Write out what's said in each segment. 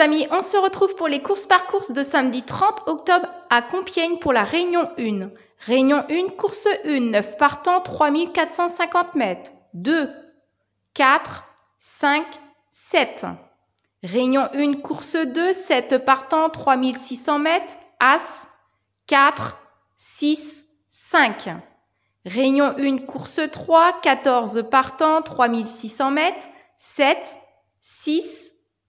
amis, on se retrouve pour les courses par course de samedi 30 octobre à Compiègne pour la Réunion 1. Réunion 1, course 1, 9 partants, 3450 mètres. 2, 4, 5, 7. Réunion 1, course 2, 7 partants, 3600 mètres. As, 4, 6, 5. Réunion 1, course 3, 14 partants, 3600 mètres. 7, 6,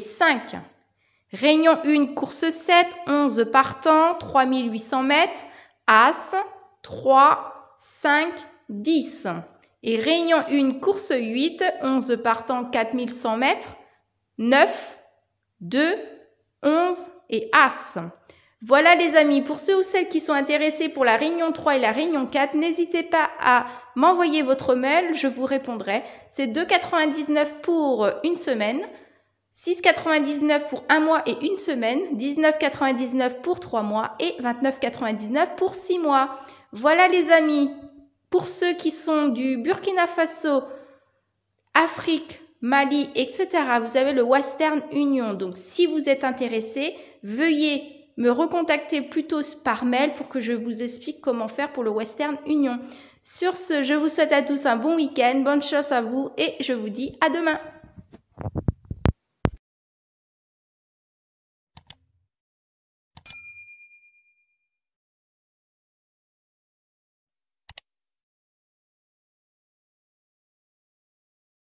5. Réunion 1, course 7, 11 partants, 3800 mètres, As, 3, 5, 10. Et réunion 1, course 8, 11 partants, 4100 mètres, 9, 2, 11 et As. Voilà les amis, pour ceux ou celles qui sont intéressés pour la réunion 3 et la réunion 4, n'hésitez pas à m'envoyer votre mail, je vous répondrai. C'est 2,99 pour une semaine. 6,99 pour un mois et une semaine, 19,99 pour trois mois et 29,99 pour six mois. Voilà les amis, pour ceux qui sont du Burkina Faso, Afrique, Mali, etc., vous avez le Western Union. Donc si vous êtes intéressé, veuillez me recontacter plutôt par mail pour que je vous explique comment faire pour le Western Union. Sur ce, je vous souhaite à tous un bon week-end, bonne chance à vous et je vous dis à demain.